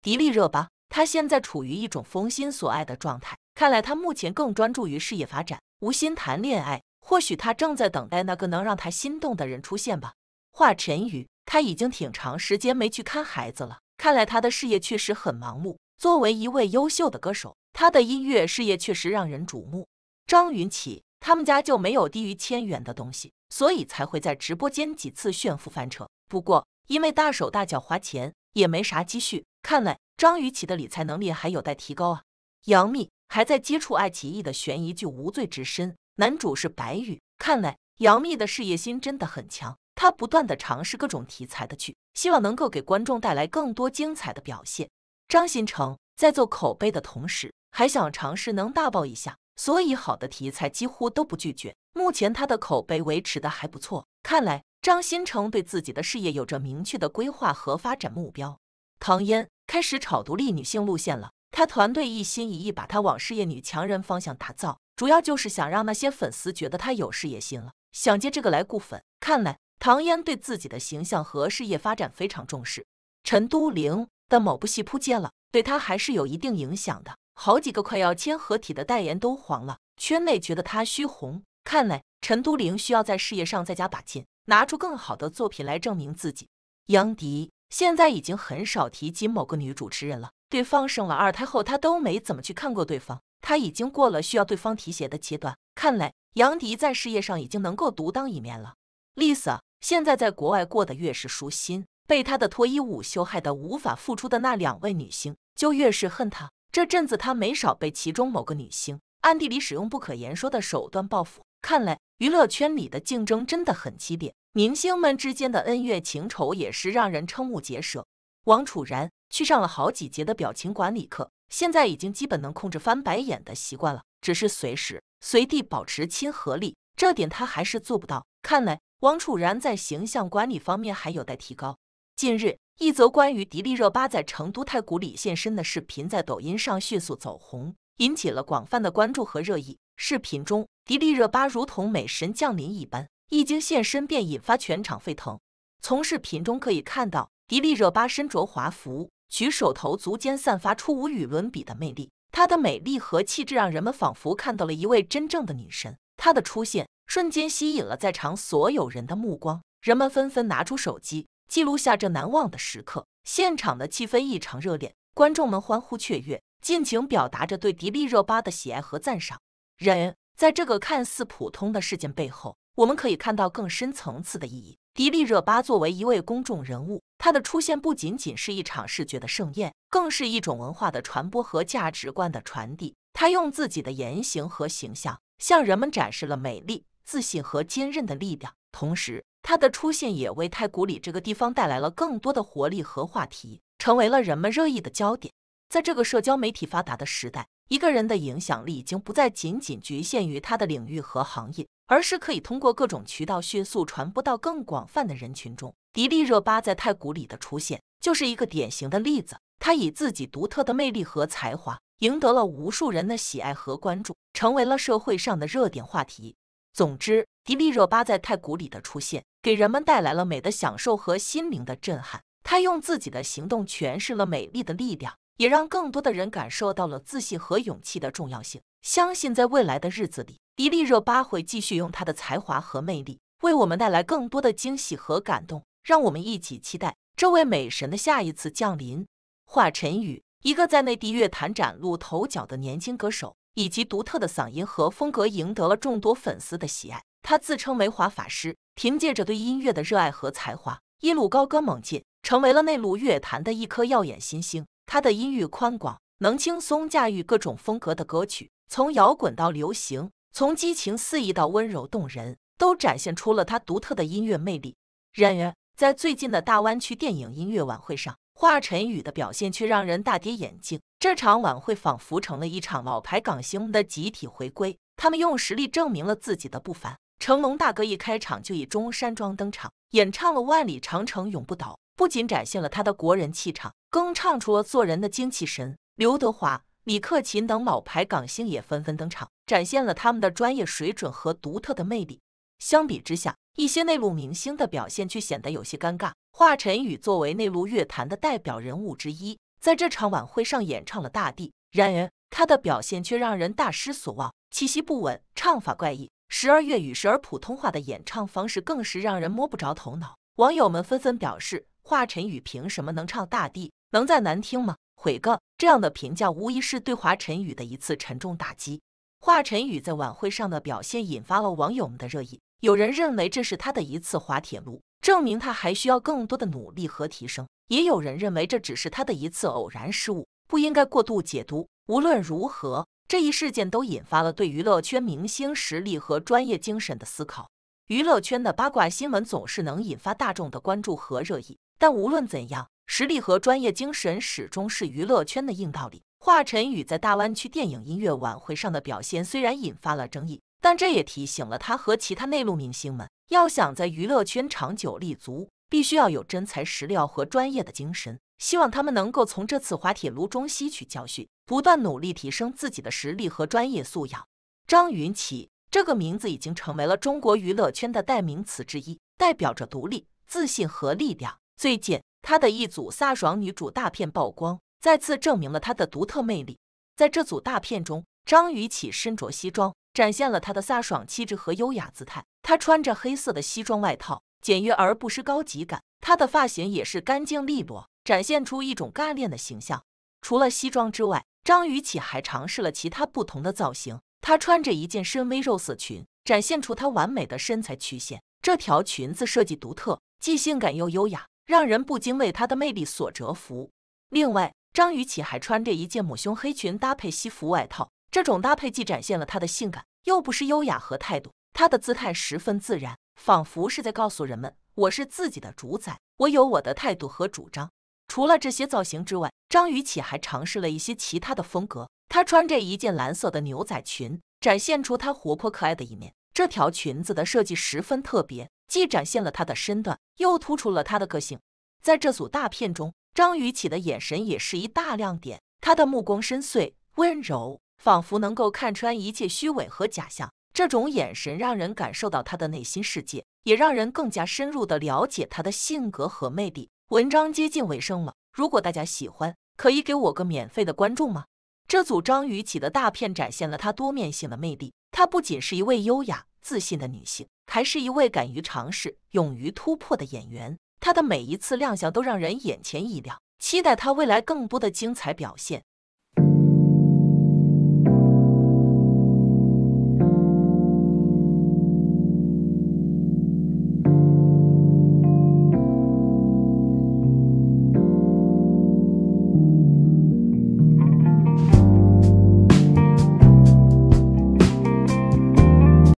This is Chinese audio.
迪丽热巴，她现在处于一种封心所爱的状态，看来她目前更专注于事业发展，无心谈恋爱。或许她正在等待那个能让她心动的人出现吧。华晨宇，他已经挺长时间没去看孩子了，看来他的事业确实很忙碌。作为一位优秀的歌手，他的音乐事业确实让人瞩目。张云起，他们家就没有低于千元的东西，所以才会在直播间几次炫富翻车。不过，因为大手大脚花钱。也没啥积蓄，看来张雨绮的理财能力还有待提高啊。杨幂还在接触爱奇艺的悬疑剧《无罪之身》，男主是白宇。看来杨幂的事业心真的很强，她不断的尝试各种题材的剧，希望能够给观众带来更多精彩的表现。张新成在做口碑的同时，还想尝试能大爆一下。所以，好的题材几乎都不拒绝。目前他的口碑维持的还不错，看来张新成对自己的事业有着明确的规划和发展目标。唐嫣开始炒独立女性路线了，她团队一心一意把他往事业女强人方向打造，主要就是想让那些粉丝觉得他有事业心了，想借这个来固粉。看来唐嫣对自己的形象和事业发展非常重视。陈都灵的某部戏扑街了，对她还是有一定影响的。好几个快要签合体的代言都黄了，圈内觉得他虚红。看来陈都灵需要在事业上再加把劲，拿出更好的作品来证明自己。杨迪现在已经很少提及某个女主持人了，对方生了二胎后，他都没怎么去看过对方。他已经过了需要对方提携的阶段，看来杨迪在事业上已经能够独当一面了。Lisa 现在在国外过得越是舒心，被她的脱衣舞秀害得无法复出的那两位女星就越是恨她。这阵子他没少被其中某个女星暗地里使用不可言说的手段报复。看来娱乐圈里的竞争真的很激烈，明星们之间的恩怨情仇也是让人瞠目结舌。王楚然去上了好几节的表情管理课，现在已经基本能控制翻白眼的习惯了，只是随时随地保持亲和力这点他还是做不到。看来王楚然在形象管理方面还有待提高。近日，一则关于迪丽热巴在成都太古里现身的视频在抖音上迅速走红，引起了广泛的关注和热议。视频中，迪丽热巴如同美神降临一般，一经现身便引发全场沸腾。从视频中可以看到，迪丽热巴身着华服，举手投足间散发出无与伦比的魅力。她的美丽和气质，让人们仿佛看到了一位真正的女神。她的出现瞬间吸引了在场所有人的目光，人们纷纷拿出手机。记录下这难忘的时刻，现场的气氛异常热烈，观众们欢呼雀跃，尽情表达着对迪丽热巴的喜爱和赞赏。然，而，在这个看似普通的事件背后，我们可以看到更深层次的意义。迪丽热巴作为一位公众人物，她的出现不仅仅是一场视觉的盛宴，更是一种文化的传播和价值观的传递。她用自己的言行和形象，向人们展示了美丽、自信和坚韧的力量，同时。他的出现也为太古里这个地方带来了更多的活力和话题，成为了人们热议的焦点。在这个社交媒体发达的时代，一个人的影响力已经不再仅仅局限于他的领域和行业，而是可以通过各种渠道迅速传播到更广泛的人群中。迪丽热巴在太古里的出现就是一个典型的例子。他以自己独特的魅力和才华，赢得了无数人的喜爱和关注，成为了社会上的热点话题。总之，迪丽热巴在《太古里》的出现，给人们带来了美的享受和心灵的震撼。她用自己的行动诠释了美丽的力量，也让更多的人感受到了自信和勇气的重要性。相信在未来的日子里，迪丽热巴会继续用她的才华和魅力，为我们带来更多的惊喜和感动。让我们一起期待这位美神的下一次降临。华晨宇，一个在内地乐坛崭露头角的年轻歌手，以其独特的嗓音和风格赢得了众多粉丝的喜爱。他自称为华法师，凭借着对音乐的热爱和才华，一路高歌猛进，成为了内陆乐坛的一颗耀眼新星。他的音域宽广，能轻松驾驭各种风格的歌曲，从摇滚到流行，从激情肆意到温柔动人，都展现出了他独特的音乐魅力。然而，在最近的大湾区电影音乐晚会上，华晨宇的表现却让人大跌眼镜。这场晚会仿佛成了一场老牌港星的集体回归，他们用实力证明了自己的不凡。成龙大哥一开场就以中山装登场，演唱了《万里长城永不倒》，不仅展现了他的国人气场，更唱出了做人的精气神。刘德华、李克勤等老牌港星也纷纷登场，展现了他们的专业水准和独特的魅力。相比之下，一些内陆明星的表现却显得有些尴尬。华晨宇作为内陆乐坛的代表人物之一，在这场晚会上演唱了《大地》，然而他的表现却让人大失所望，气息不稳，唱法怪异。时而粤语，时而普通话的演唱方式，更是让人摸不着头脑。网友们纷纷表示：“华晨宇凭什么能唱《大地》？能再难听吗？”毁个这样的评价，无疑是对华晨宇的一次沉重打击。华晨宇在晚会上的表现引发了网友们的热议。有人认为这是他的一次滑铁卢，证明他还需要更多的努力和提升；也有人认为这只是他的一次偶然失误，不应该过度解读。无论如何。这一事件都引发了对娱乐圈明星实力和专业精神的思考。娱乐圈的八卦新闻总是能引发大众的关注和热议，但无论怎样，实力和专业精神始终是娱乐圈的硬道理。华晨宇在大湾区电影音乐晚会上的表现虽然引发了争议，但这也提醒了他和其他内陆明星们，要想在娱乐圈长久立足，必须要有真材实料和专业的精神。希望他们能够从这次滑铁卢中吸取教训，不断努力提升自己的实力和专业素养。张云绮这个名字已经成为了中国娱乐圈的代名词之一，代表着独立、自信和力量。最近，她的一组飒爽女主大片曝光，再次证明了她的独特魅力。在这组大片中，张雨绮身着西装，展现了她的飒爽气质和优雅姿态。她穿着黑色的西装外套，简约而不失高级感。她的发型也是干净利落。展现出一种干练的形象。除了西装之外，张雨绮还尝试了其他不同的造型。她穿着一件深 V 肉色裙，展现出她完美的身材曲线。这条裙子设计独特，既性感又优雅，让人不禁为她的魅力所折服。另外，张雨绮还穿着一件抹胸黑裙搭配西服外套，这种搭配既展现了她的性感，又不失优雅和态度。她的姿态十分自然，仿佛是在告诉人们：“我是自己的主宰，我有我的态度和主张。”除了这些造型之外，张雨绮还尝试了一些其他的风格。她穿着一件蓝色的牛仔裙，展现出她活泼可爱的一面。这条裙子的设计十分特别，既展现了她的身段，又突出了她的个性。在这组大片中，张雨绮的眼神也是一大亮点。她的目光深邃、温柔，仿佛能够看穿一切虚伪和假象。这种眼神让人感受到她的内心世界，也让人更加深入地了解她的性格和魅力。文章接近尾声了，如果大家喜欢，可以给我个免费的关注吗？这组张雨绮的大片展现了她多面性的魅力。她不仅是一位优雅自信的女性，还是一位敢于尝试、勇于突破的演员。她的每一次亮相都让人眼前一亮，期待她未来更多的精彩表现。